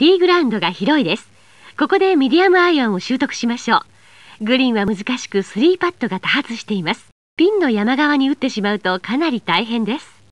ティーグラウンドが広いです。ここでミディアムアイアンを習得しましょう。グリーンは難しく3パットが多発しています。ピンの山側に打ってしまうとかなり大変です。